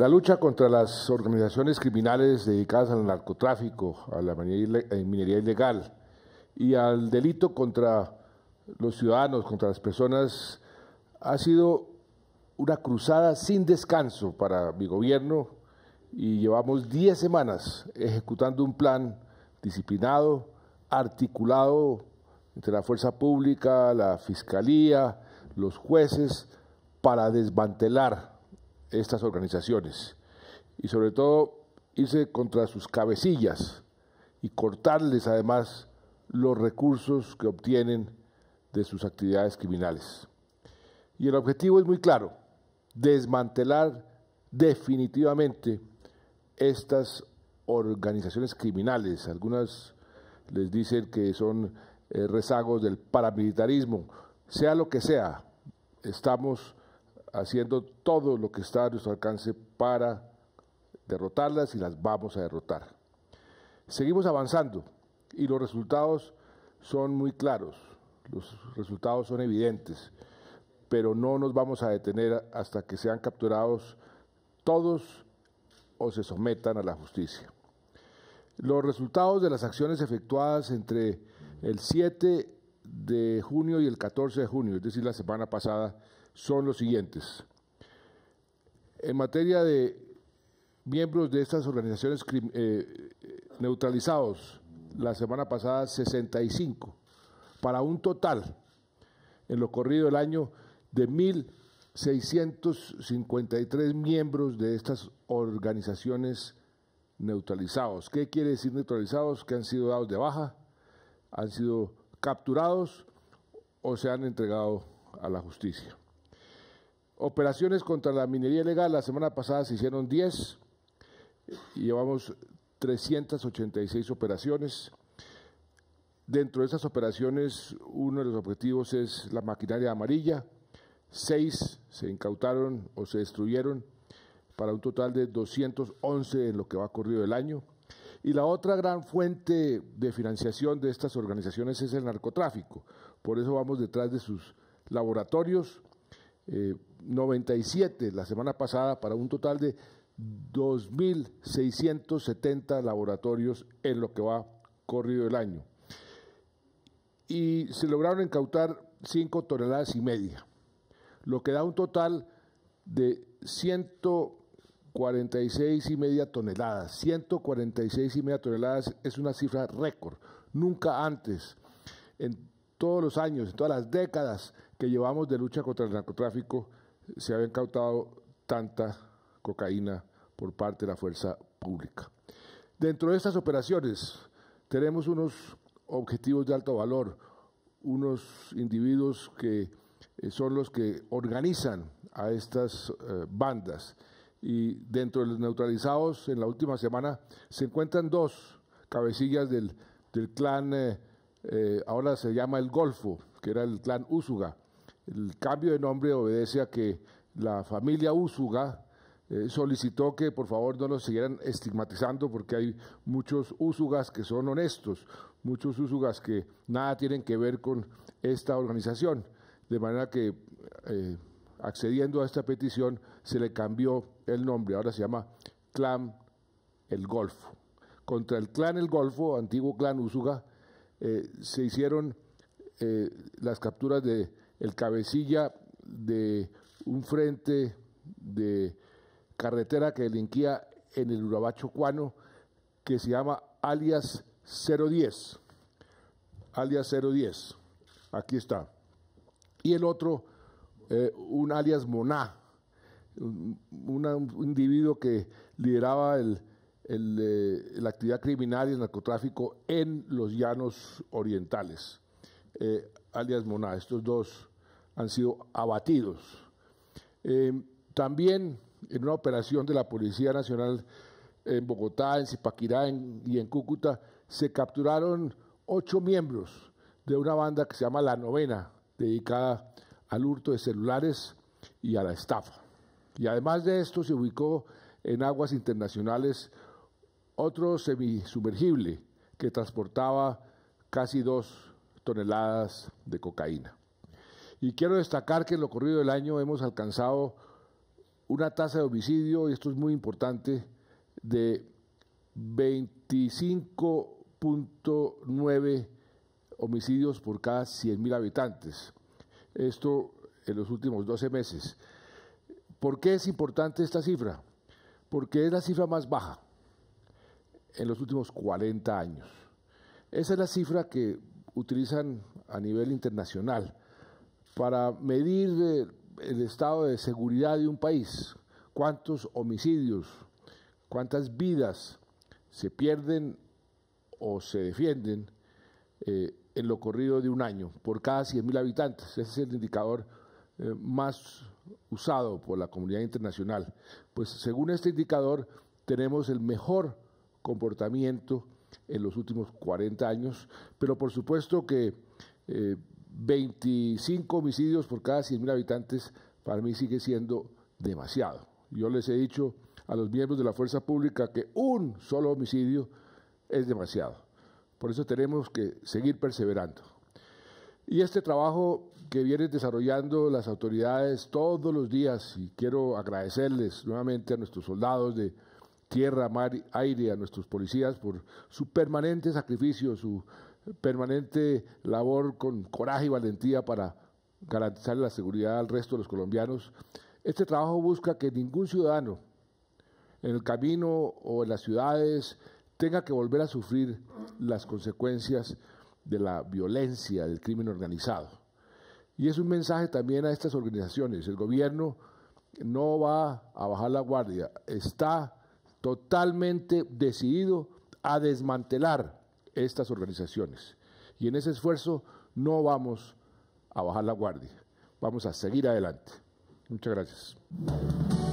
La lucha contra las organizaciones criminales dedicadas al narcotráfico, a la eh, minería ilegal y al delito contra los ciudadanos, contra las personas, ha sido una cruzada sin descanso para mi gobierno y llevamos 10 semanas ejecutando un plan disciplinado, articulado entre la fuerza pública, la fiscalía, los jueces, para desmantelar estas organizaciones y sobre todo irse contra sus cabecillas y cortarles además los recursos que obtienen de sus actividades criminales. Y el objetivo es muy claro, desmantelar definitivamente estas organizaciones criminales. Algunas les dicen que son eh, rezagos del paramilitarismo. Sea lo que sea, estamos haciendo todo lo que está a nuestro alcance para derrotarlas y las vamos a derrotar. Seguimos avanzando y los resultados son muy claros, los resultados son evidentes, pero no nos vamos a detener hasta que sean capturados todos o se sometan a la justicia. Los resultados de las acciones efectuadas entre el 7 de junio y el 14 de junio, es decir, la semana pasada, son los siguientes. En materia de miembros de estas organizaciones eh, neutralizados, la semana pasada 65, para un total en lo corrido del año de 1.653 miembros de estas organizaciones neutralizados. ¿Qué quiere decir neutralizados? Que han sido dados de baja, han sido capturados o se han entregado a la justicia. Operaciones contra la minería ilegal, la semana pasada se hicieron 10 y llevamos 386 operaciones. Dentro de esas operaciones, uno de los objetivos es la maquinaria amarilla. Seis se incautaron o se destruyeron para un total de 211 en lo que va corrido el año. Y la otra gran fuente de financiación de estas organizaciones es el narcotráfico. Por eso vamos detrás de sus laboratorios. 97 eh, la semana pasada para un total de 2.670 laboratorios en lo que va corrido el año. Y se lograron incautar 5 toneladas y media, lo que da un total de 100 46 y media toneladas. 146 y media toneladas es una cifra récord. Nunca antes, en todos los años, en todas las décadas que llevamos de lucha contra el narcotráfico, se había incautado tanta cocaína por parte de la fuerza pública. Dentro de estas operaciones tenemos unos objetivos de alto valor, unos individuos que eh, son los que organizan a estas eh, bandas y dentro de los neutralizados en la última semana se encuentran dos cabecillas del, clan, eh, eh, ahora se llama el Golfo, que era el clan Úsuga. El cambio de nombre obedece a que la familia Úsuga eh, solicitó que por favor no los siguieran estigmatizando porque hay muchos Úsugas que son honestos, muchos Úsugas que nada tienen que ver con esta organización. De manera que accediendo a esta petición, se le cambió el nombre. Ahora se llama Clan El Golfo. Contra el Clan El Golfo, antiguo Clan Usuga, eh, se hicieron eh, las capturas de el cabecilla de un frente de carretera que delinquía en el Urabacho Cuano, que se llama alias 010. Alias 010. Aquí está. Y el otro eh, un alias Moná, un, individuo que lideraba eh, la actividad criminal y el narcotráfico en los llanos orientales, eh, alias Moná. Estos dos han sido abatidos. también en una operación de la Policía Nacional en Bogotá, en Zipaquirá y en Cúcuta, se capturaron ocho miembros de una banda que se llama La Novena, dedicada a al hurto de celulares y a la estafa. Y además de esto se ubicó en aguas internacionales otro semisumergible que transportaba casi dos toneladas de cocaína. Y quiero destacar que en lo corrido del año hemos alcanzado una tasa de homicidio, y esto es muy importante, de 25.9 homicidios por cada 100.000 habitantes esto en los últimos 12 meses. ¿Por qué es importante esta cifra? Porque es la cifra más baja en los últimos 40 años. Esa es la cifra que utilizan a nivel internacional para medir el estado de seguridad de un país, cuántos homicidios, cuántas vidas se pierden o se defienden eh, en lo corrido de un año por cada 100.000 habitantes. Ese es el indicador eh, más usado por la comunidad internacional. Pues según este indicador tenemos el mejor comportamiento en los últimos 40 años, pero por supuesto que 25 eh, homicidios por cada 100.000 habitantes para mí sigue siendo demasiado. Yo les he dicho a los miembros de la fuerza pública que un solo homicidio es demasiado. Por eso tenemos que seguir perseverando. Y este trabajo que vienen desarrollando las autoridades todos los días, y quiero agradecerles nuevamente a nuestros soldados de tierra, mar, aire, a nuestros policías por su permanente sacrificio, su permanente labor con coraje y valentía para garantizar la seguridad al resto de los colombianos. Este trabajo busca que ningún ciudadano en el camino o en las ciudades tenga que volver a sufrir las consecuencias de la violencia, del crimen organizado. Y es un mensaje también a estas organizaciones. El gobierno no va a bajar la guardia, está totalmente decidido a desmantelar estas organizaciones. Y en ese esfuerzo no vamos a bajar la guardia, vamos a seguir adelante. Muchas gracias.